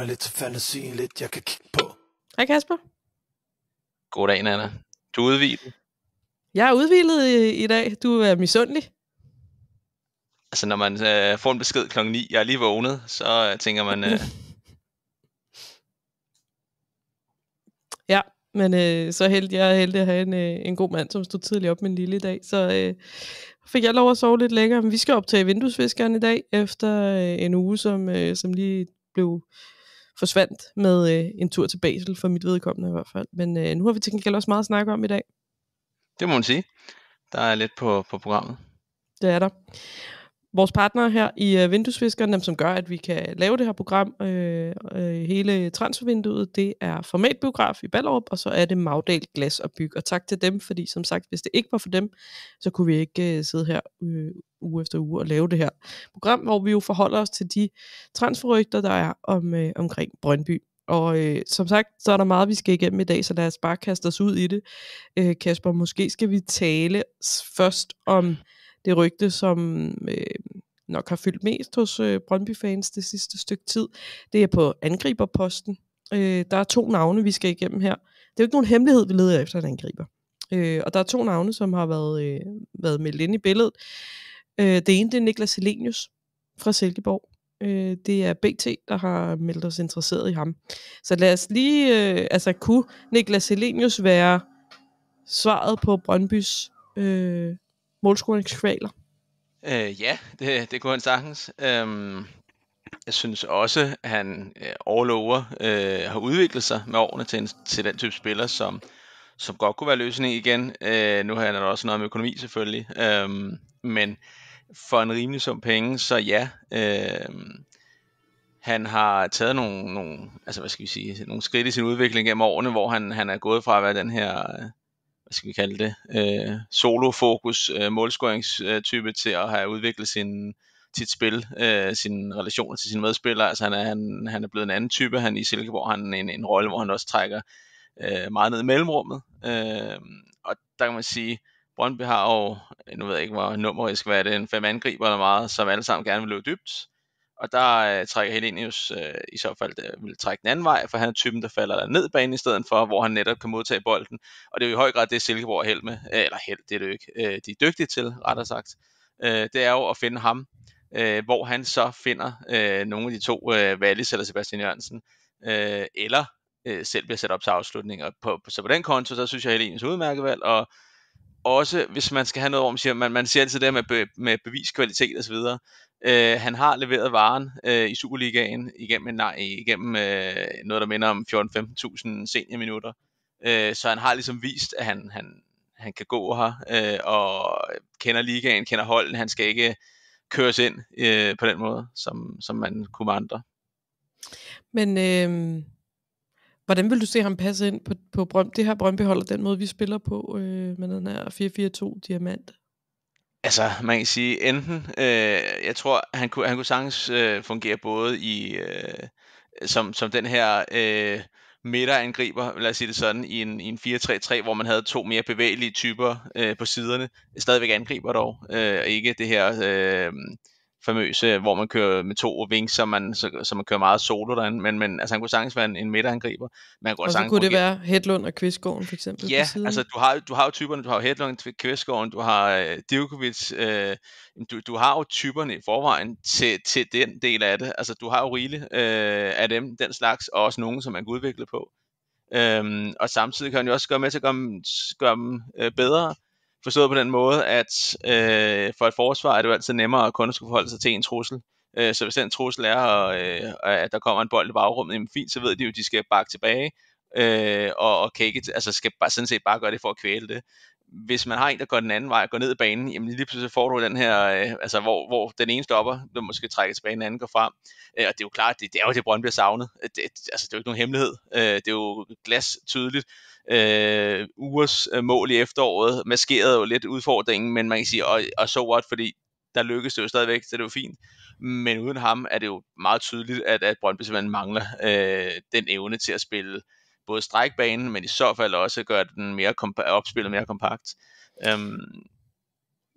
mig lidt til fantasien, lidt jeg kan kigge på. Hej Kasper. Goddag, Nana. Du er udvildet. Jeg er udvildet i, i dag. Du er misundelig. Altså, når man øh, får en besked klokken 9, jeg er lige vågnet, så øh, tænker man... Øh... ja, men øh, så heldig, jeg er heldig at have en, øh, en god mand, som stod tidligt op med en lille i dag, så øh, fik jeg lov at sove lidt længere. Men vi skal optage vinduesfiskeren i dag, efter øh, en uge, som, øh, som lige blev forsvandt med øh, en tur til Basel, for mit vedkommende i hvert fald. Men øh, nu har vi til gengæld også meget at snakke om i dag. Det må man sige. Der er lidt på, på programmet. Det er der. Vores partner her i øh, Vinduesviskeren, dem som gør, at vi kan lave det her program, øh, øh, hele transfervinduet, det er Formatbiograf i Ballerup, og så er det Magdal Glas og Byg. Og tak til dem, fordi som sagt, hvis det ikke var for dem, så kunne vi ikke øh, sidde her øh, uge efter uge at lave det her program, hvor vi jo forholder os til de transferrygter, der er om, øh, omkring Brøndby. Og øh, som sagt, så er der meget, vi skal igennem i dag, så lad os bare kaste os ud i det. Øh, Kasper, måske skal vi tale først om det rygte, som øh, nok har fyldt mest hos øh, Brøndby-fans det sidste stykke tid. Det er på angriberposten. Øh, der er to navne, vi skal igennem her. Det er jo ikke nogen hemmelighed, vi leder efter en angriber. Øh, og der er to navne, som har været, øh, været meldt ind i billedet. Øh, det ene, det er Niklas Helenius fra Silkeborg. Øh, det er BT, der har meldt os interesseret i ham. Så lad os lige, øh, altså kunne Niklas Helenius være svaret på Brøndbys øh, målskolingskvaler? Øh, ja, det, det kunne han sagtens. Øhm, jeg synes også, at han øh, all over øh, har udviklet sig med årene til, en, til den type spiller, som, som godt kunne være løsning igen. Øh, nu har han også noget med økonomi selvfølgelig, Øh, men for en rimelig sum penge, så ja, øh, han har taget nogle, nogle, altså hvad skal vi sige, nogle skridt i sin udvikling gennem årene, hvor han, han er gået fra at være den her, øh, hvad skal vi kalde det, øh, solo-fokus, øh, målscoringstype til at have udviklet sin, sit spil, øh, sin relation til sine medspillere. Altså han er, han, han er blevet en anden type, han i Silkeborg har en, en, en rolle, hvor han også trækker øh, meget ned i mellemrummet. Øh, og der kan man sige, Brøndby har jo, nu ved jeg ikke, hvor numerisk, hvad er det, en fem angriber eller meget, som alle sammen gerne vil løbe dybt. Og der øh, trækker Helenius øh, i så fald øh, vil trække den anden vej, for han er typen, der falder ned banen i stedet for, hvor han netop kan modtage bolden. Og det er jo i høj grad det, Silkeborg er held med, øh, eller held, det er det jo ikke, øh, de er dygtige til, rettere sagt. Øh, det er jo at finde ham, øh, hvor han så finder øh, nogle af de to, øh, Valis eller Sebastian Jørgensen, øh, eller øh, selv bliver sat op til afslutninger. På, på, så på den konto, så synes jeg, at Helenius er udmærket valg, og også hvis man skal have noget, om, man siger, man, man siger altid det med, be, med beviskvalitet osv., Uh, øh, han har leveret varen uh, i Superligaen igennem, nej, igennem uh, noget, der minder om 14-15.000 seniorminutter. Uh, så han har ligesom vist, at han, han, han kan gå her, uh, og kender ligaen, kender holden, han skal ikke køres ind uh, på den måde, som, som man kunne med andre. Men øh, Hvordan vil du se ham passe ind på, på Brøm, det her brøndby og den måde, vi spiller på øh, med den her 4-4-2 diamant? Altså, man kan sige, enten, øh, jeg tror, han kunne, han kunne sagtens øh, fungere både i, øh, som, som den her øh, midterangriber, lad os sige det sådan, i en, i en 4-3-3, hvor man havde to mere bevægelige typer øh, på siderne. Stadigvæk angriber dog, øh, og ikke det her... Øh, famøse, hvor man kører med to wings, så man, så, så man kører meget solo derinde, men, men altså, han kunne sagtens være en, en midterangriber. Man kunne og så kunne det være Hedlund og Kvistgården for eksempel? Ja, altså du har, du har jo typerne, du har Hedlund, Kvistgården, du har uh, Djokovic, uh, du, du har jo typerne i forvejen til, til den del af det. Altså du har jo rigeligt uh, øh, af dem, den slags, og også nogen, som man kan udvikle på. Øhm, og samtidig kan han jo også gøre med til at gøre, gøre dem uh, bedre, Forstået på den måde, at øh, for et forsvar er det jo altid nemmere at kun skulle forholde sig til en trussel. Øh, så hvis den trussel er, og, øh, at der kommer en bold i bagrummet, jamen fint, så ved de jo, at de skal bakke tilbage, øh, og, og kan ikke, altså skal bare, sådan set bare gøre det for at kvæle det hvis man har en, der går den anden vej og går ned i banen, jamen lige pludselig får du den her, øh, altså hvor, hvor den ene stopper, der måske trækker tilbage, den anden går frem. Øh, og det er jo klart, det, det er jo det, Brøndby bliver savnet. Det, øh, det, altså det er jo ikke nogen hemmelighed. Øh, det er jo glas tydeligt. Øh, ugers øh, mål i efteråret maskerede jo lidt udfordringen, men man kan sige, og, og så so what, fordi der lykkedes det jo stadigvæk, så det var fint. Men uden ham er det jo meget tydeligt, at, at Brøndby simpelthen mangler øh, den evne til at spille både strække banen, men i så fald også gøre den mere kompa- opspillet mere kompakt. Øhm,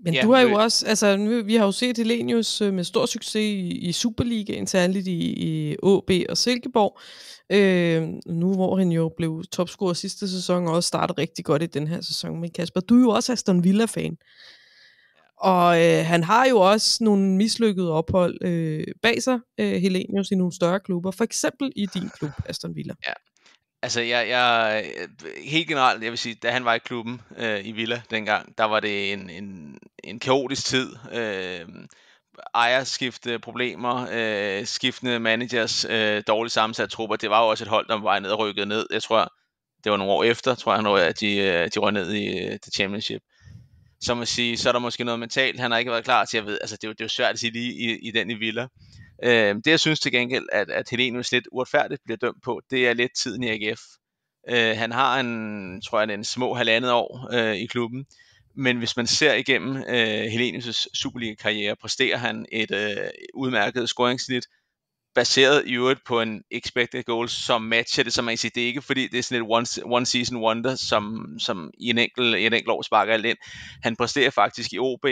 men ja, du har jo også, altså nu, vi har jo set Helenius øh, med stor succes i, i Superligaen, særligt i, i AB og Silkeborg. Øh, nu hvor han jo blev topscorer sidste sæson, og også startede rigtig godt i den her sæson. Men Kasper, du er jo også Aston Villa-fan. Og øh, han har jo også nogle mislykkede ophold øh, bag sig, øh, Helenius, i nogle større klubber. For eksempel i din klub, Aston Villa. Ja, Altså, jeg, jeg, øh, helt generelt, jeg vil sige, da han var i klubben øh, i Villa dengang, der var det en, en, en kaotisk tid. Øh, ejerskifte, problemer, øh, skiftende managers, øh, dårligt sammensat trupper. Det var jo også et hold, der var ned og rykkede ned. Jeg tror, det var nogle år efter, tror jeg, at de, øh, de røg ned i det øh, championship. Så man sige, så er der måske noget mentalt, han har ikke været klar til, jeg ved, altså det er det er jo svært at sige lige i, i den i Villa. Øh, det jeg synes til gengæld, at, at Helenius lidt uretfærdigt bliver dømt på, det er lidt tiden i AGF. Øh, han har en, tror jeg, en små halvandet år øh, i klubben, men hvis man ser igennem øh, Helenius' Superliga-karriere, præsterer han et øh, udmærket scoringssnit, baseret i øvrigt på en expected goals, som matcher det, som man siger. det er ikke fordi, det er sådan et one, one season wonder, som, som i en enkelt, en enkelt år sparker alt ind. Han præsterer faktisk i OB,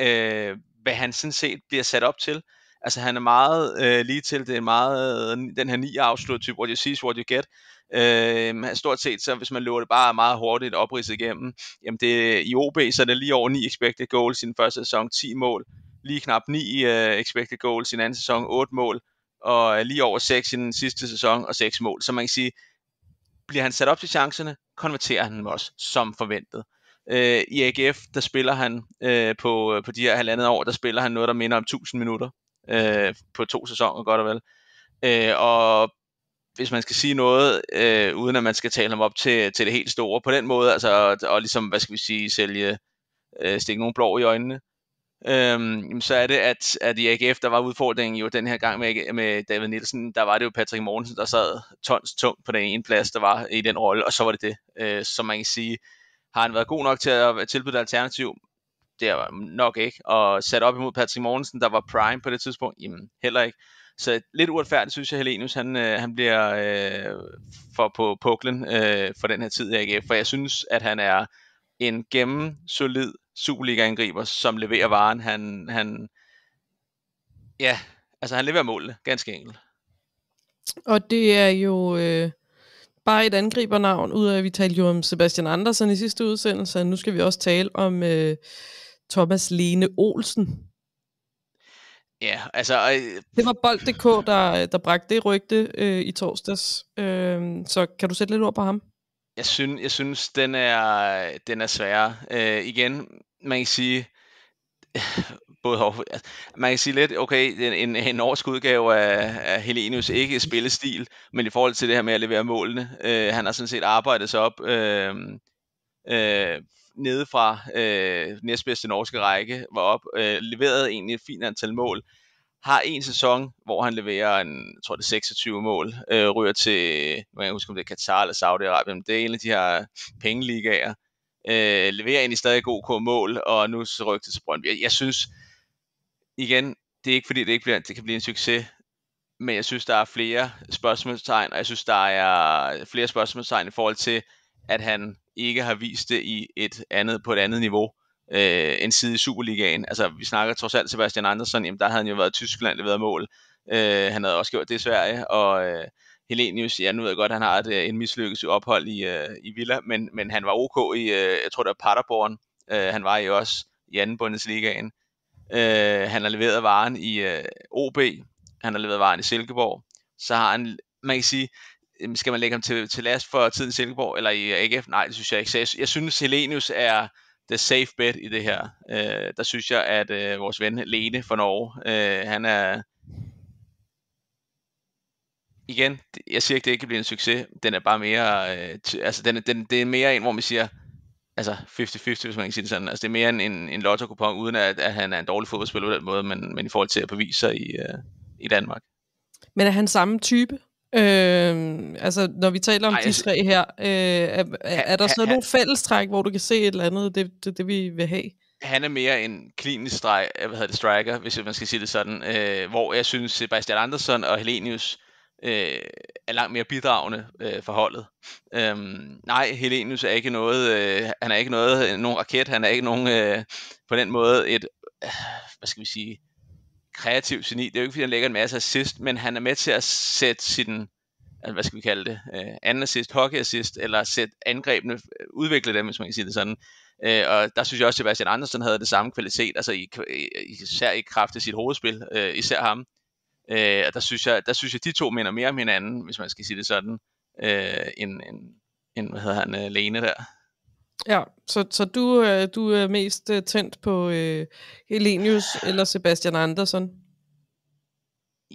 øh, hvad han sådan set bliver sat op til. Altså han er meget øh, lige til, det er meget øh, den her 9 afslut type, what you see is what you get. Øh, stort set, så hvis man løber det bare meget hurtigt opridset igennem, jamen det, i OB, så er det lige over 9 expected goals i den første sæson, 10 mål, lige knap 9 øh, expected goals i den anden sæson, 8 mål, og øh, lige over 6 i den sidste sæson, og 6 mål. Så man kan sige, bliver han sat op til chancerne, konverterer han dem også, som forventet. Øh, I AGF, der spiller han øh, på, øh, på de her halvandet år, der spiller han noget, der minder om 1000 minutter øh, på to sæsoner, godt og vel. Øh, og hvis man skal sige noget, øh, uden at man skal tale ham op til, til det helt store, på den måde, altså, og, og ligesom, hvad skal vi sige, sælge, øh, stikke nogle blå i øjnene, øh, så er det, at, at i AGF, der var udfordringen jo den her gang med, med David Nielsen, der var det jo Patrick Mortensen, der sad tons tungt på den ene plads, der var i den rolle, og så var det det. Øh, som man kan sige, har han været god nok til at tilbyde et alternativ? det var nok ikke. Og sat op imod Patrick Morgensen, der var prime på det tidspunkt, jamen heller ikke. Så lidt uretfærdigt, synes jeg, Helenius, han, øh, han bliver øh, for på puklen øh, for den her tid i AGF, for jeg synes, at han er en gennem solid Superliga-angriber, som leverer varen. Han, han, ja, altså han leverer målene, ganske enkelt. Og det er jo øh, bare et angribernavn, ud af at vi talte jo om Sebastian Andersen i sidste udsendelse, nu skal vi også tale om øh, Thomas Lene Olsen. Ja, altså... Øh... Det var Bold.dk, der, der bragte det rygte øh, i torsdags. Øh, så kan du sætte lidt ord på ham? Jeg synes, jeg synes den, er, den er sværere. Øh, igen, man kan sige... både Hoff, altså, man kan sige lidt, okay, en, en norsk udgave af, af Helenius ikke spillestil, men i forhold til det her med at levere målene, øh, han har sådan set arbejdet sig op øhm, øh, øh, nede fra øh, næstbedste norske række, var op, øh, leverede egentlig et fint antal mål, har en sæson, hvor han leverer en, jeg tror det er 26 mål, øh, ryger til, nu kan jeg huske, om det er Katar eller Saudi-Arabien, det er en af de her pengeligaer, øh, leverer egentlig stadig god mål, og nu så rykker til Brøndby. Jeg, jeg synes, igen, det er ikke fordi, det ikke bliver, det kan blive en succes, men jeg synes, der er flere spørgsmålstegn, og jeg synes, der er flere spørgsmålstegn i forhold til, at han ikke har vist det i et andet, på et andet niveau øh, end side i Superligaen. Altså, vi snakker trods alt Sebastian Andersson, jamen der havde han jo været i Tyskland, det været mål. Øh, han havde også gjort det i Sverige, og øh, Helenius, ja, nu ved jeg godt, han har et, øh, en mislykket ophold i, øh, i Villa, men, men han var ok i, øh, jeg tror det var Paderborn, øh, han var i også i anden Bundesligaen. Øh, han har leveret varen i øh, OB, han har leveret varen i Silkeborg, så har han, man kan sige, Øhm, skal man lægge ham til, til last for tiden i Silkeborg eller i AGF? Nej, det synes jeg ikke. Så jeg, jeg synes, Helenius er the safe bet i det her. Øh, der synes jeg, at øh, vores ven Lene fra Norge, øh, han er... Igen, jeg siger ikke, det ikke bliver en succes. Den er bare mere... Øh, altså, den, den, det er mere en, hvor man siger... Altså, 50-50, hvis man kan sige det sådan. Altså, det er mere en, en, en lotto uden at, at han er en dårlig fodboldspiller på den måde, men, men i forhold til at bevise sig i, øh, i Danmark. Men er han samme type? Øh, altså, når vi taler om Ej, de altså, tre her, øh, er, er der så nogle fællestræk, hvor du kan se et eller andet, det, det, det vi vil have? han er mere en klinisk streg, øh, hvad hedder det, striker, hvis man skal sige det sådan, øh, hvor jeg synes Sebastian Andersson og Helenius øh, er langt mere bidragende øh, for holdet. Øhm, nej, Helenius er ikke noget, øh, han er ikke noget, øh, nogen raket, han er ikke nogen, øh, på den måde et, øh, hvad skal vi sige, kreativ geni. Det er jo ikke, fordi han lægger en masse assist, men han er med til at sætte sin, altså, hvad skal vi kalde det, øh, anden assist, hockey assist, eller sætte angrebene, øh, udvikle dem, hvis man kan sige det sådan. Øh, og der synes jeg også, at Sebastian Andersen havde det samme kvalitet, altså i, især i kraft af sit hovedspil, øh, især ham. Øh, og der synes, jeg, der synes jeg, de to minder mere om hinanden, hvis man skal sige det sådan, øh, end, end, end hvad hedder han, øh, Lene der. Ja, så, så du, øh, du er mest øh, tændt på øh, Helenius eller Sebastian Andersen?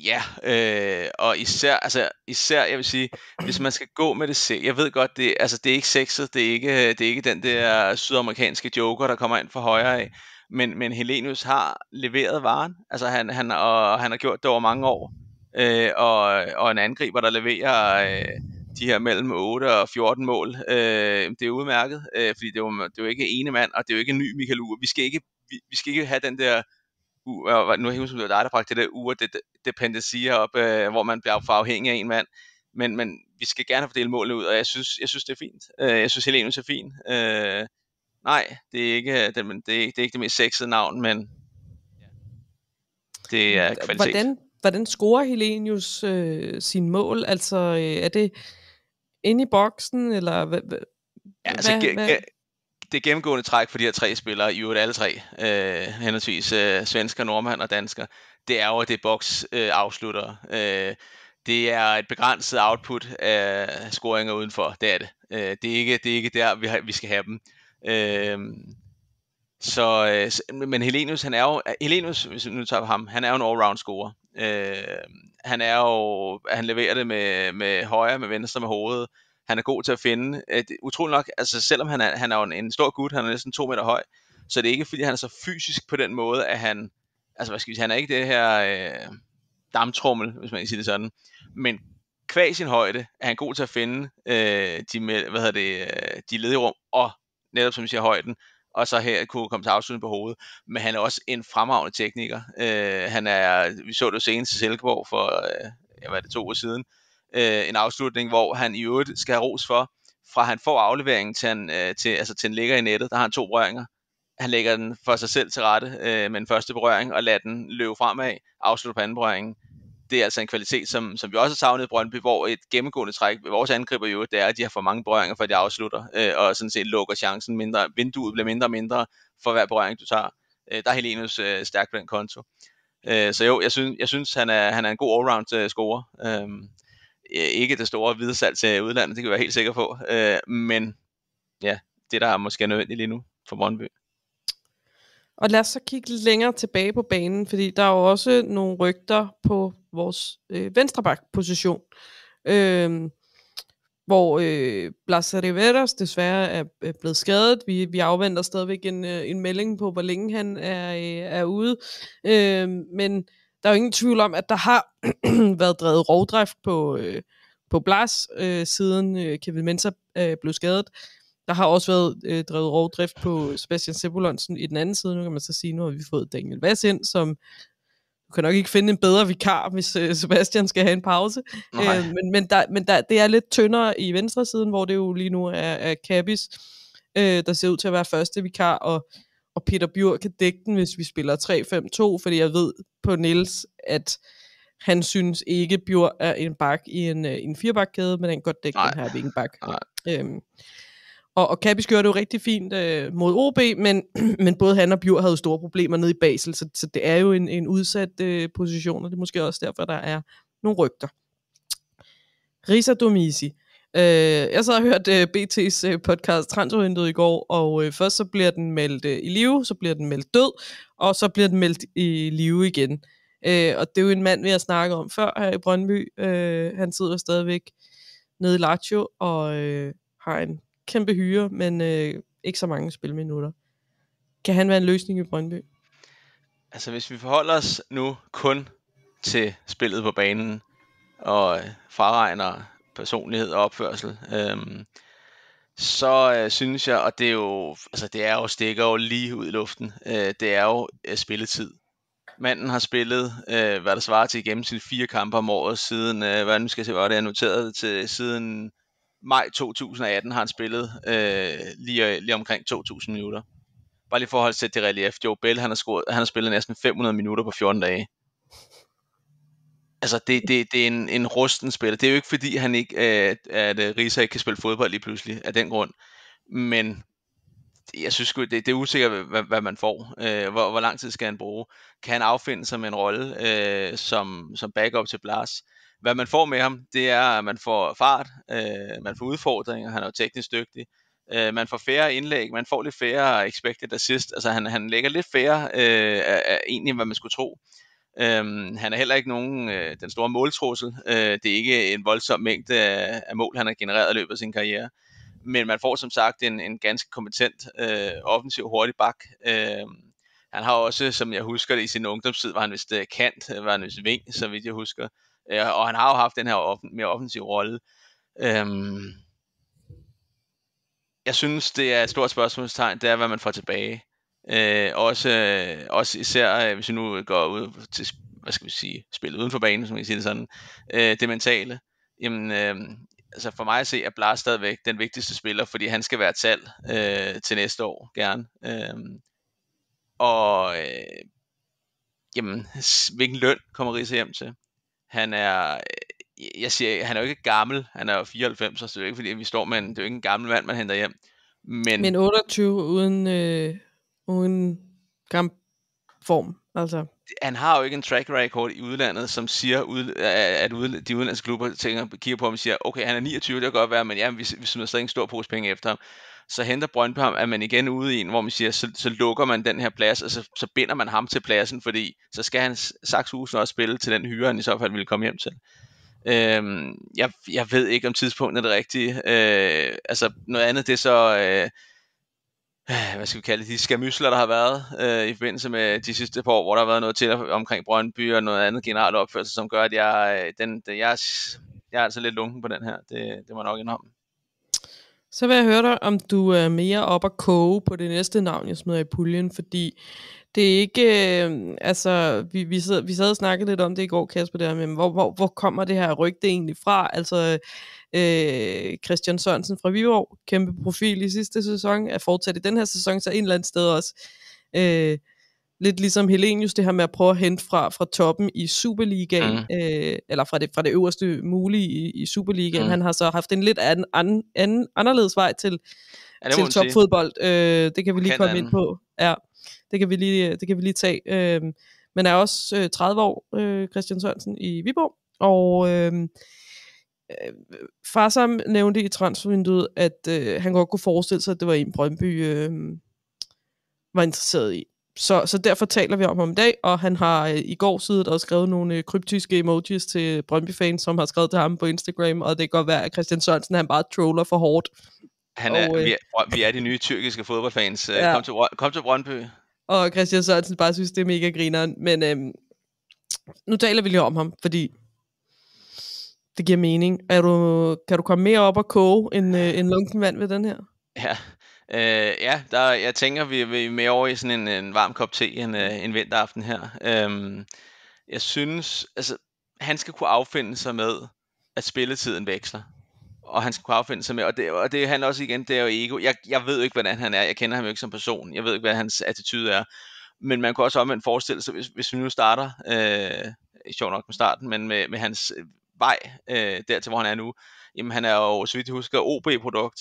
Ja, øh, og især, altså, især, jeg vil sige, hvis man skal gå med det se, jeg ved godt, det, altså, det er ikke sexet, det er ikke, øh, det er ikke den der sydamerikanske joker, der kommer ind fra højre af, men, men Helenius har leveret varen, altså han, han, og han har gjort det over mange år, øh, og, og en angriber, der leverer... Øh, de her mellem 8 og 14 mål, øh, det er udmærket, øh, fordi det er, jo, det er jo ikke ene mand, og det er jo ikke en ny Michael Ure. Vi skal ikke, vi, vi skal ikke have den der uh, nu er jeg huske, det var dig, der bragte det der uger det, dependencier op, øh, hvor man bliver for afhængig af en mand. Men, men vi skal gerne fordele målene ud, og jeg synes, jeg synes det er fint. Øh, jeg synes, Helenius er fint. Øh, nej, det er, ikke, øh, det, det, er, det er ikke det mest sexede navn, men det er kvalitet. Hvordan, hvordan scorer Helenius øh, sin mål? Altså, øh, er det inde i boksen, eller hvad? hvad ja, altså, hvad, hvad? det gennemgående træk for de her tre spillere, i øvrigt alle tre, øh, henholdsvis øh, svensker, nordmand og dansker, det er jo, at det boks øh, afslutter. Øh, det er et begrænset output af scoringer udenfor, det er det. Øh, det, er ikke, det er ikke der, vi, har, vi skal have dem. Øh, så, øh, men Helenius, han er jo, Helenius, hvis vi nu tager ham, han er jo en all-round scorer. Øh, han er jo, han leverer det med, med højre, med venstre, med hovedet. Han er god til at finde. Øh, Et, utrolig nok, altså selvom han er, han er jo en, en stor gut, han er næsten to meter høj, så det er ikke fordi, han er så fysisk på den måde, at han, altså hvad skal vi sige, han er ikke det her øh, damtrummel, hvis man kan sige det sådan, men kvæg sin højde er han god til at finde øh, de, med, hvad hedder det, øh, de ledige rum, og netop som vi siger, højden, og så her kunne komme til afslutning på hovedet. Men han er også en fremragende tekniker. Øh, han er, vi så det senest i Silkeborg for, øh, hvad det, to år siden, øh, en afslutning, hvor han i øvrigt skal have ros for, fra han får afleveringen til, han, øh, til, altså til en ligger i nettet, der har han to berøringer. Han lægger den for sig selv til rette øh, med den første berøring, og lader den løbe fremad, afslutter på anden berøringen det er altså en kvalitet, som, som vi også har savnet i Brøndby, hvor et gennemgående træk ved vores angriber jo, det er, at de har for mange berøringer, for de afslutter, øh, og sådan set lukker chancen mindre. Vinduet bliver mindre og mindre for hver berøring, du tager. Øh, der er Helenus øh, stærk på den konto. Øh, så jo, jeg synes, jeg synes han, er, han er en god allround øh, scorer. Øh, ikke det store videresalg til udlandet, det kan vi være helt sikker på. Øh, men ja, det der er måske nødvendigt lige nu for Brøndby. Og lad os så kigge længere tilbage på banen, fordi der er jo også nogle rygter på vores øh, venstreback-position, øh, hvor øh, Blas Riveras desværre er blevet skadet. Vi, vi afventer stadigvæk en, øh, en melding på, hvor længe han er, øh, er ude. Øh, men der er jo ingen tvivl om, at der har været drevet rovdrift på, øh, på Blas, øh, siden øh, Kevin Mensah øh, blev skadet. Der har også været øh, drevet rovdrift på Sebastian Sebulonsen i den anden side. Nu kan man så sige, nu har vi fået Daniel Vass ind, som du kan nok ikke finde en bedre vikar, hvis øh, Sebastian skal have en pause. Øh, men men, der, men der, det er lidt tyndere i venstre siden, hvor det jo lige nu er, er Kabis, øh, der ser ud til at være første vikar, og, og Peter Bjørk kan dække den, hvis vi spiller 3-5-2, fordi jeg ved på Nils, at han synes ikke, Bjørk er en bak i en, øh, en firebakkæde, men han kan godt dække Nej. den her vingbak. Og, og Kappis gjorde det jo rigtig fint øh, mod OB, men, men både han og Bjur havde store problemer nede i Basel, så, så det er jo en, en udsat øh, position, og det er måske også derfor, der er nogle rygter. Risa Domisi. Øh, jeg så har hørt øh, BT's øh, podcast Transorientet i går, og øh, først så bliver den meldt øh, i live, så bliver den meldt død, og så bliver den meldt i live igen. Øh, og det er jo en mand, vi har snakket om før her i Brøndby. Øh, han sidder stadigvæk nede i Lazio, og øh, har en kæmpe hyre, men øh, ikke så mange spilminutter. Kan han være en løsning i Brøndby? Altså, hvis vi forholder os nu kun til spillet på banen, og øh, fraregner personlighed og opførsel, øhm, så øh, synes jeg, og det er jo, altså det er jo stikker jo lige ud i luften, øh, det er jo øh, spilletid. Manden har spillet, øh, hvad der svarer til igennem sine fire kampe om året siden, øh, hvad nu skal jeg se, hvad det er noteret til, siden maj 2018 har han spillet øh, lige, lige omkring 2.000 minutter. Bare lige forhold til det sæt relief. Joe Bell, han har, scoret, han har spillet næsten 500 minutter på 14 dage. Altså, det, det, det er en, en rusten spiller. Det er jo ikke, fordi han ikke, øh, at, at, øh, Risa ikke kan spille fodbold lige pludselig, af den grund. Men jeg synes det, det er usikkert, hvad, hvad man får. Øh, hvor, hvor lang tid skal han bruge? Kan han affinde sig med en rolle øh, som, som backup til Blas? Hvad man får med ham, det er, at man får fart, øh, man får udfordringer, han er jo teknisk dygtig, øh, man får færre indlæg, man får lidt færre expected assist, altså han, han lægger lidt færre øh, af, af egentlig, hvad man skulle tro. Øhm, han er heller ikke nogen øh, den store måltrussel. Øh, det er ikke en voldsom mængde af, af mål, han har genereret i løbet af sin karriere. Men man får som sagt en, en ganske kompetent, øh, offensiv, hurtig bak. Øh, han har også, som jeg husker det i sin ungdomstid, var han vist øh, kant, øh, var han vist ving, så vidt jeg husker. Øh, og han har jo haft den her offen, mere offensiv rolle. Øhm, jeg synes, det er et stort spørgsmålstegn, det er, hvad man får tilbage. Øh, også, øh, også især, øh, hvis vi nu går ud til, hvad skal vi sige, spillet uden for banen, som vi siger det sådan, øh, det mentale. Jamen, øh, altså for mig at se, er Blas stadigvæk den vigtigste spiller, fordi han skal være tal øh, til næste år, gerne. Øh, og øh, jamen, hvilken løn kommer Risse hjem til? Han er, øh, jeg siger, han er jo ikke gammel, han er jo 94, så det er jo ikke fordi, vi står med en, det er jo ikke en gammel mand, man henter hjem. Men, men 28 uden, øh, uden kampform, altså. Han har jo ikke en track record i udlandet, som siger, øh, at de udenlandske klubber tænker, kigger på ham og siger, okay, han er 29, det kan godt være, men ja, vi, vi smider stadig en stor pose penge efter ham så henter Brøndby ham, at man igen ude i en, hvor man siger, så, så lukker man den her plads, og så, så binder man ham til pladsen, fordi så skal han Saxhusen også spille til den hyre, han i så fald ville komme hjem til. Øhm, jeg, jeg ved ikke, om tidspunktet er det rigtige. Øh, altså, noget andet, det er så... Øh, hvad skal vi kalde det, de skamysler, der har været øh, i forbindelse med de sidste par år, hvor der har været noget til omkring Brøndby og noget andet generelt opførsel, som gør, at jeg, øh, den, den, jeg, jeg er altså lidt lunken på den her. Det, det må jeg nok indrømme. Så vil jeg høre dig, om du er mere op at koge på det næste navn, jeg smider i puljen, fordi det er ikke, øh, altså, vi, vi, sad, vi sad og snakkede lidt om det i går, Kasper, der, men hvor, hvor, hvor kommer det her rygte egentlig fra? Altså, øh, Christian Sørensen fra Viborg, kæmpe profil i sidste sæson, er fortsat i den her sæson, så en eller anden sted også øh, lidt ligesom Helenius, det her med at prøve at hente fra, fra toppen i Superligaen, mm. øh, eller fra det, fra det øverste mulige i, i Superligaen. Mm. Han har så haft en lidt anden, an, an, anderledes vej til, ja, til topfodbold. Øh, det kan vi lige komme ind på. Ja, det kan vi lige, det kan vi lige tage. Øh, men er også øh, 30 år, øh, Christian Sørensen, i Viborg. Og øhm, øh, Farsam nævnte i transfervinduet, at øh, han godt kunne forestille sig, at det var en Brøndby øh, var interesseret i så, så derfor taler vi om ham i dag, og han har øh, i går siddet og skrevet nogle øh, kryptiske emojis til Brøndby-fans, som har skrevet til ham på Instagram, og det kan godt være, at Christian Sørensen han bare troller for hårdt. Han er, og, øh, vi, er, vi er de nye tyrkiske fodboldfans. Øh, ja. Kom, til, kom til Brøndby. Og Christian Sørensen bare synes, det er mega grineren. Men øh, nu taler vi lige om ham, fordi det giver mening. Er du, kan du komme mere op og koge en, øh, en lunken vand ved den her? Ja, Øh, ja, der, jeg tænker, vi, vi er mere over i sådan en, en varm kop te en, øh, en vinteraften her. Øh, jeg synes, altså, han skal kunne affinde sig med, at spilletiden veksler. Og han skal kunne affinde sig med, og det, og det handler også igen, det er jo ego. Jeg, jeg ved ikke, hvordan han er. Jeg kender ham jo ikke som person. Jeg ved ikke, hvad hans attitude er. Men man kan også omvendt forestille sig, hvis, hvis vi nu starter, øh, sjovt nok med starten, men med, med hans vej øh, dertil, hvor han er nu. Jamen, han er jo, så vidt jeg husker, OB-produkt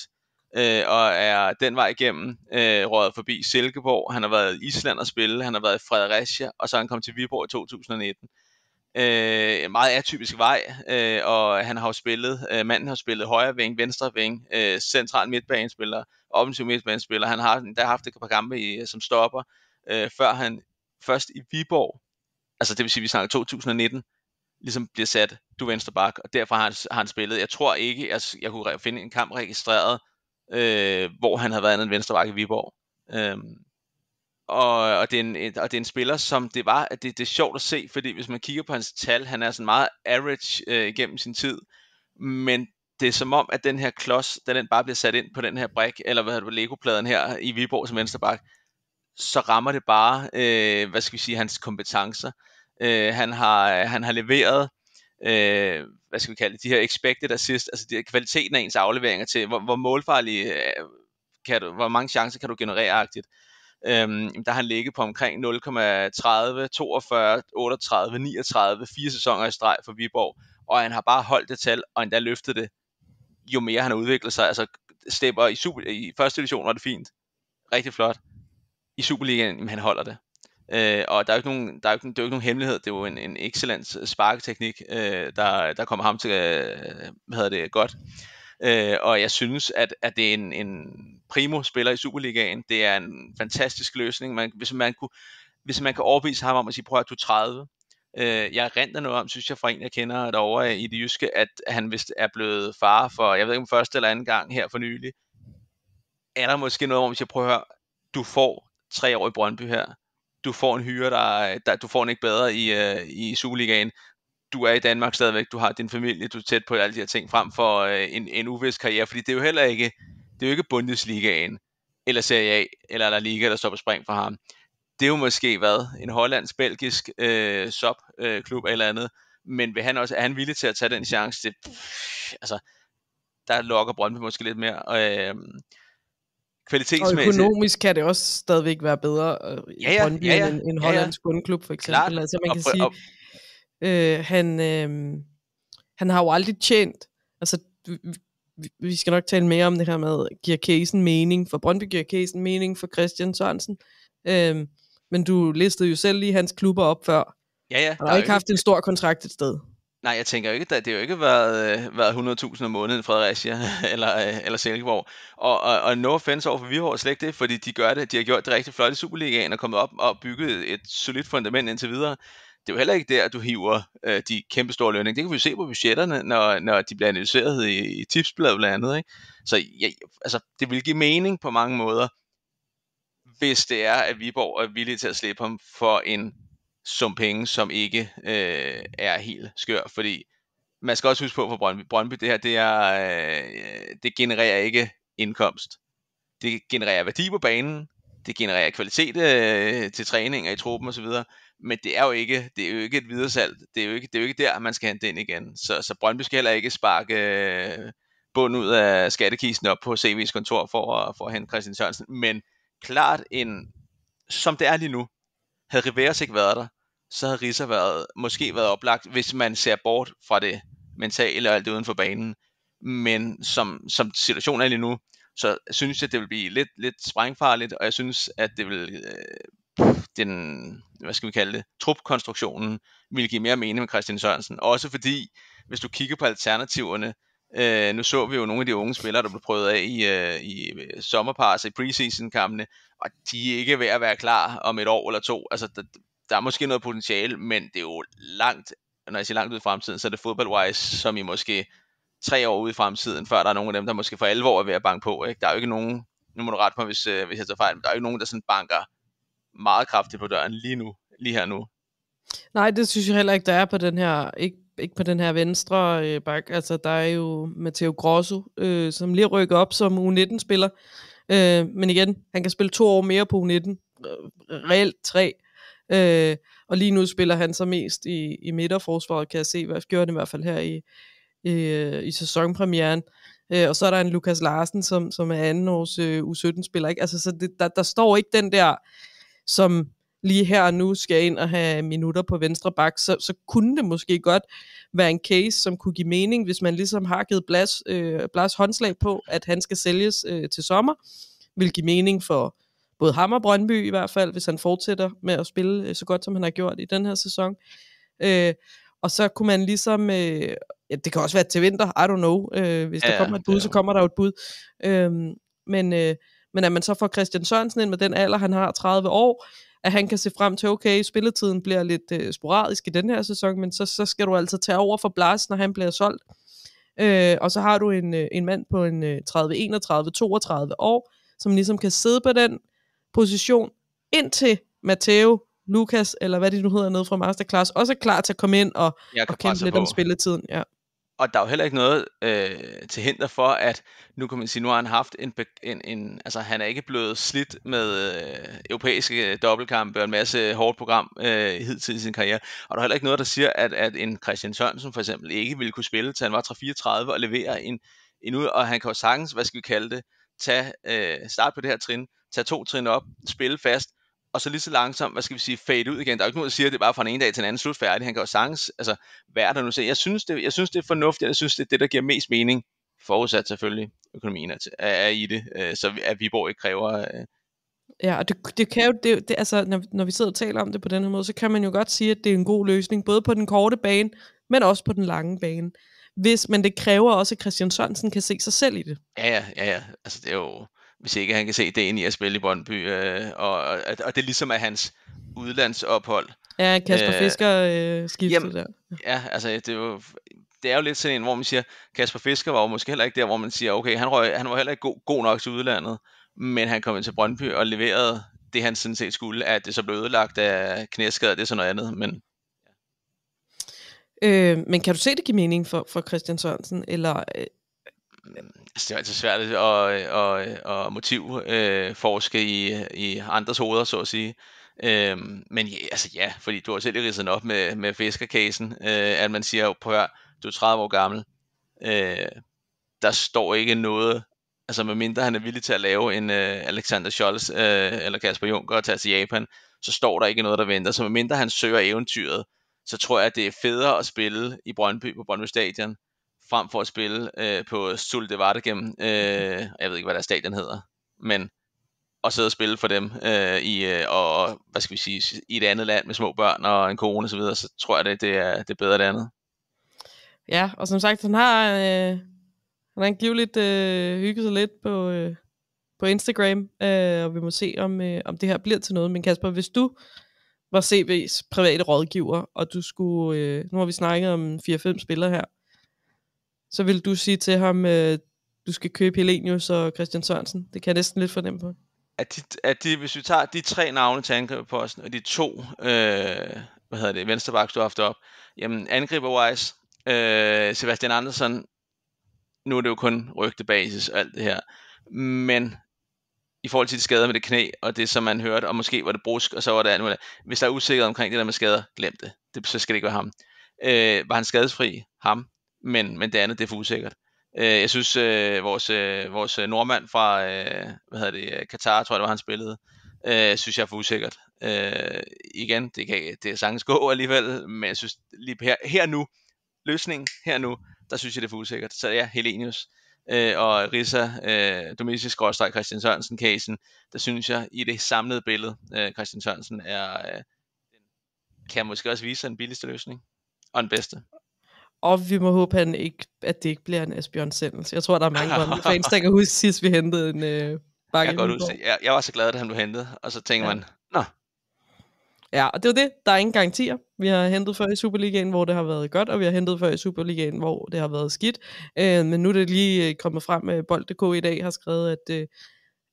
øh, og er den vej igennem øh, røget forbi Silkeborg. Han har været i Island og spille, han har været i Fredericia, og så er han kommet til Viborg i 2019. Øh, en meget atypisk vej, øh, og han har jo spillet, øh, manden har spillet højre ving, venstre ving, øh, central midtbanespiller, offensiv midtbanespiller. Han har der haft et par kampe i, øh, som stopper, øh, før han først i Viborg, altså det vil sige, vi snakker 2019, ligesom bliver sat, du venstre bak, og derfor har han, har han spillet. Jeg tror ikke, jeg, jeg kunne finde en kamp registreret øh, hvor han havde været andet end venstreback i Viborg. Øh, og, og, det er en, og det er en spiller, som det var, at det, det er sjovt at se, fordi hvis man kigger på hans tal, han er sådan meget average øh, igennem sin tid, men det er som om, at den her klods, da den bare bliver sat ind på den her brik, eller hvad hedder det, Lego-pladen her i Viborg som venstreback, så rammer det bare, øh, hvad skal vi sige, hans kompetencer. Øh, han, har, han har leveret øh, hvad skal vi kalde det, de her expected assist, altså de her kvaliteten af ens afleveringer til, hvor, hvor målfarlige øh, kan du, hvor mange chancer kan du generere agtigt. Øhm, der har han ligget på omkring 0,30, 42, 38, 39, fire sæsoner i streg for Viborg, og han har bare holdt det tal, og endda løftet det, jo mere han har udviklet sig. Altså, stepper i, super, i første division var det fint, rigtig flot. I Superligaen, men han holder det. Øh, og der er jo ikke nogen, der er ikke, det er jo ikke nogen hemmelighed, det er jo en, en excellent øh, sparketeknik, øh, der, der kommer ham til, øh, hvad hedder det, godt. Øh, og jeg synes, at, at det er en, en primo-spiller i Superligaen. Det er en fantastisk løsning. Man, hvis, man kunne, hvis man kan overbevise ham om at sige, prøv at du er 30. Øh, jeg renter noget om, synes jeg fra en, jeg kender derovre i det jyske, at han vist er blevet far for, jeg ved ikke om første eller anden gang her for nylig. Er der måske noget om, at jeg prøver at høre, du får tre år i Brøndby her du får en hyre, der, der du får en ikke bedre i, øh, i Superligaen. Du er i Danmark stadigvæk, du har din familie, du er tæt på alle de her ting, frem for øh, en, en uvis karriere, fordi det er jo heller ikke, det er jo ikke Bundesligaen, eller Serie A, eller La Liga, der står på spring for ham. Det er jo måske hvad, en hollandsk-belgisk øh, sub-klub øh, eller andet, men vil han også, er han villig til at tage den chance? Det, pff, altså, der lokker Brøndby måske lidt mere. Øh, kvalitetsmæssigt. Og økonomisk kan det også stadigvæk være bedre øh, ja, ja, Brøndby ja, ja, end, en hollandsk ja, ja. bundklub for eksempel. Klart. Altså man kan og, sige, og... Øh, han, øh, han har jo aldrig tjent, altså vi, vi skal nok tale mere om det her med, giver casen mening for Brøndby, giver casen mening for Christian Sørensen, øh, men du listede jo selv lige hans klubber op før. Ja, ja. Han har ikke haft en stor kontrakt et sted. Nej, jeg tænker ikke, det har jo ikke været, øh, været 100.000 om måneden Fredericia eller, øh, eller Silkeborg. Og, og, og no offense over for Viborg slet ikke det, fordi de gør det. De har gjort det rigtig flot i Superligaen og kommet op og bygget et solidt fundament indtil videre. Det er jo heller ikke der, du hiver øh, de kæmpe store lønninger. Det kan vi jo se på budgetterne, når, når de bliver analyseret i, i tipsbladet blandt andet. Ikke? Så ja, altså, det vil give mening på mange måder, hvis det er, at Viborg er villig til at slippe ham for en sum penge, som ikke øh, er helt skør, fordi man skal også huske på for Brøndby, Brøndby det her, det, er, øh, det genererer ikke indkomst. Det genererer værdi på banen, det genererer kvalitet øh, til træninger i truppen osv., men det er jo ikke, det er jo ikke et videresalg. Det er jo ikke, det er jo ikke der, man skal hente ind igen. Så, så Brøndby skal heller ikke sparke øh, bunden ud af skattekisten op på CV's kontor for at, for at hente Christian Sørensen. Men klart en, som det er lige nu, havde Riveras ikke været der, så havde Risa været, måske været oplagt, hvis man ser bort fra det mentale og alt det uden for banen. Men som, som situationen er lige nu, så synes jeg, det vil blive lidt, lidt sprængfarligt, og jeg synes, at det vil, øh, den, hvad skal vi kalde det, trupkonstruktionen vil give mere mening med Christian Sørensen. Også fordi, hvis du kigger på alternativerne, Øh, nu så vi jo nogle af de unge spillere, der blev prøvet af i, øh, i øh, sommerpars, i preseason-kampene, og de er ikke ved at være klar om et år eller to. Altså, der, der er måske noget potentiale, men det er jo langt, når jeg siger langt ud i fremtiden, så er det fodboldwise, som I måske tre år ude i fremtiden, før der er nogen af dem, der måske for alvor er ved at banke på. Ikke? Der er jo ikke nogen, nu må du rette mig, hvis, øh, hvis jeg tager fejl, men der er jo ikke nogen, der sådan banker meget kraftigt på døren lige nu, lige her nu. Nej, det synes jeg heller ikke, der er på den her, ikke ikke på den her venstre øh, bak. Altså, der er jo Matteo Grosso, øh, som lige rykker op som U19-spiller. Øh, men igen, han kan spille to år mere på U19. Reelt tre. Øh, og lige nu spiller han så mest i, i midterforsvaret, kan jeg se. Hvad gjorde han i hvert fald her i, i, øh, i sæsonpremieren. Øh, og så er der en Lukas Larsen, som, som er anden års øh, U17-spiller. Ikke? Altså, så det, der, der står ikke den der, som lige her og nu skal jeg ind og have minutter på venstre bak, så, så kunne det måske godt være en case, som kunne give mening, hvis man ligesom har givet Blas, øh, Blas håndslag på, at han skal sælges øh, til sommer, vil give mening for både ham og Brøndby i hvert fald, hvis han fortsætter med at spille øh, så godt, som han har gjort i den her sæson. Øh, og så kunne man ligesom, øh, ja, det kan også være til vinter, I don't know, øh, hvis ja, der kommer et bud, ja. så kommer der jo et bud. Øh, men, øh, men at man så får Christian Sørensen ind med den alder, han har, 30 år, at han kan se frem til, okay, spilletiden bliver lidt øh, sporadisk i den her sæson, men så, så skal du altså tage over for Blas, når han bliver solgt. Øh, og så har du en, øh, en mand på en øh, 30, 31, 32 år, som ligesom kan sidde på den position, indtil Matteo, Lukas, eller hvad det nu hedder nede fra Masterclass, også er klar til at komme ind og, og kæmpe lidt på. om spilletiden. Ja og der er jo heller ikke noget øh, til hinder for, at nu kan man sige, nu har han haft en, en, en altså han er ikke blevet slidt med øh, europæiske dobbeltkampe og en masse hårdt program øh, hidtil i sin karriere. Og der er heller ikke noget, der siger, at, at en Christian Sørensen for eksempel ikke ville kunne spille, til han var 34 og levere en, ud, og han kan jo sagtens, hvad skal vi kalde det, tage, øh, starte på det her trin, tage to trin op, spille fast, og så lige så langsomt, hvad skal vi sige, fade ud igen. Der er jo ikke noget, der siger, at det er bare fra den ene dag til den anden slut Han kan jo sagtens, altså, hvad er der nu? Så jeg synes, det, jeg synes, det er fornuftigt, jeg synes, det er det, der giver mest mening, forudsat selvfølgelig økonomien er, er i det, øh, så at Viborg ikke kræver... Øh... Ja, og det, det kan jo, det, det, altså, når, når vi sidder og taler om det på den her måde, så kan man jo godt sige, at det er en god løsning, både på den korte bane, men også på den lange bane. Hvis, men det kræver også, at Christian Sørensen kan se sig selv i det. Ja, ja, ja. Altså, det er jo hvis ikke han kan se det ind i at spille i Brøndby, øh, og, og, og det ligesom er hans udlandsophold. Ja, Kasper øh, Fisker øh, skiftede jamen, der. Ja, altså det er jo det er jo lidt sådan en, hvor man siger, Kasper Fisker var jo måske heller ikke der, hvor man siger, okay, han, røg, han var heller ikke god, god nok til udlandet, men han kom ind til Brøndby og leverede det, han sådan set skulle, at det så blev ødelagt af knæskader, det er så noget andet, men... Øh, men kan du se, det give mening for, for Christian Sørensen, eller øh, altså, det er altid svært at, at, at, at motivforske øh, i, i andres hoveder, så at sige. Øhm, men ja, altså ja, fordi du har selv ridset op med, med fiskerkassen, øh, at man siger, prøv at du er 30 år gammel, øh, der står ikke noget, altså medmindre han er villig til at lave en øh, Alexander Scholz øh, eller Kasper Juncker og tage til Japan, så står der ikke noget, der venter. Så medmindre han søger eventyret, så tror jeg, at det er federe at spille i Brøndby på Brøndby Stadion, frem for at spille øh, på Sul de Vardegem, øh, jeg ved ikke, hvad der stadion hedder, men og sidde og spille for dem øh, i, øh, og, hvad skal vi sige, i et andet land med små børn og en kone og så videre, så tror jeg, det, det, er, det er bedre det andet. Ja, og som sagt, han har, øh, han har angiveligt øh, hygget sig lidt på, øh, på Instagram, øh, og vi må se, om, øh, om det her bliver til noget. Men Kasper, hvis du var CV's private rådgiver, og du skulle, øh, nu har vi snakket om 4-5 spillere her, så vil du sige til ham, øh, du skal købe Helenius og Christian Sørensen. Det kan jeg næsten lidt fornemme på. At de, at de, hvis vi tager de tre navne til angriberposten, og de to, øh, hvad hedder det, venstreback har haft op, jamen angriber øh, Sebastian Andersen, nu er det jo kun rygtebasis og alt det her, men i forhold til de skader med det knæ, og det som man hørte, og måske var det brusk, og så var det andet. Hvis der er usikkerhed omkring det der med skader, glem det. det så skal det ikke være ham. Øh, var han skadesfri? Ham? men, men det andet, det er for usikkert. Øh, jeg synes, øh, vores, øh, vores øh, nordmand fra, øh, hvad hedder det, Katar, øh, tror jeg, det var, han spillede, øh, synes jeg er for usikkert. Øh, igen, det, kan, det er sagtens gå alligevel, men jeg synes lige her, her nu, løsningen her nu, der synes jeg, det er for usikkert. Så ja, Helenius øh, og Risa, øh, Domicius Christian Sørensen-casen, der synes jeg, i det samlede billede, øh, Christian Sørensen er, øh, kan måske også vise sig den billigste løsning, og den bedste. Og vi må håbe, at, han ikke, at det ikke bliver en Asbjørn Sendels. Jeg tror, der er mange Brøndby-fans, der kan huske sidst, vi hentede en øh, bakke. Jeg, godt huske. Jeg, jeg var så glad, at han blev hentet, og så tænker ja. man, nå. Ja, og det er det. Der er ingen garantier. Vi har hentet før i Superligaen, hvor det har været godt, og vi har hentet før i Superligaen, hvor det har været skidt. Øh, men nu er det lige øh, kommet frem, at Bold.dk i dag har skrevet, at, øh,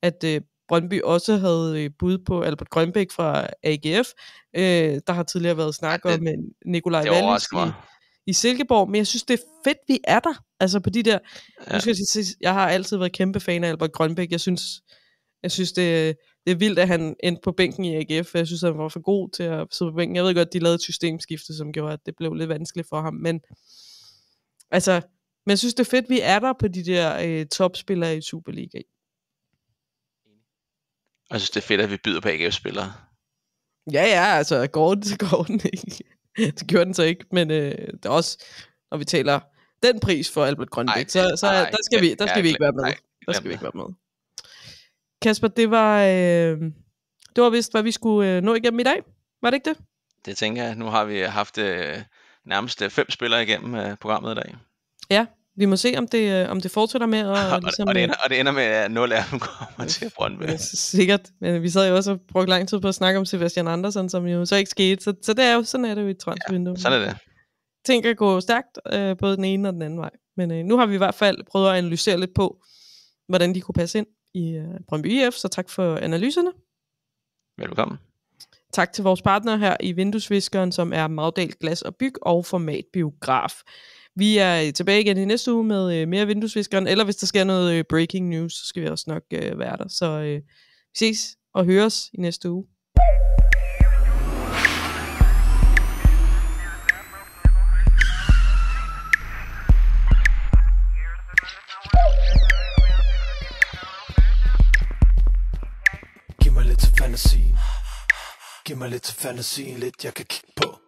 at øh, Brøndby også havde øh, bud på Albert Grønbæk fra AGF. Øh, der har tidligere været snak ja, om øh, Nikolaj Wallis i, i Silkeborg, men jeg synes, det er fedt, vi er der. Altså på de der... Ja. Jeg, synes, jeg har altid været kæmpe fan af Albert Grønbæk. Jeg synes, jeg synes det, det er vildt, at han endte på bænken i AGF. Jeg synes, han var for god til at sidde på bænken. Jeg ved godt, de lavede et systemskifte, som gjorde, at det blev lidt vanskeligt for ham. Men, altså, men jeg synes, det er fedt, vi er der på de der øh, topspillere i Superliga. jeg synes, det er fedt, at vi byder på AGF-spillere. Ja, ja, altså den til den, ikke? det gjorde den så ikke, men øh, det er også, når vi taler den pris for Albert Grønbæk, så, så ej, der skal vi, der skal vi ikke være med. Ej, der skal vi ikke være med. Kasper, det var, øh, det var vist, hvad vi skulle øh, nå igennem i dag. Var det ikke det? Det tænker jeg. Nu har vi haft øh, nærmest øh, fem spillere igennem øh, programmet i dag. Ja, vi må se, om det, øh, om det fortsætter med. Og, og, ligesom, og, det øh, ender, og det ender med, at 0 af dem kommer til Brøndby. Ja, sikkert. Men vi sad jo også og brugte lang tid på at snakke om Sebastian Andersen, som jo så ikke skete. Så, så det er jo, sådan er det jo i et Ja, sådan er det. Ting kan gå stærkt, øh, både den ene og den anden vej. Men øh, nu har vi i hvert fald prøvet at analysere lidt på, hvordan de kunne passe ind i øh, Brøndby IF. Så tak for analyserne. Velkommen. Tak til vores partner her i Vinduesviskeren, som er Magdal Glas og Byg og Format Biograf. Vi er tilbage igen i næste uge med øh, mere Vinduesviskeren, eller hvis der sker noget øh, breaking news, så skal vi også nok øh, være der. Så øh, vi ses og høres i næste uge. Giv mig lidt fantasy, mig lidt til fantasien Lidt jeg kan kigge på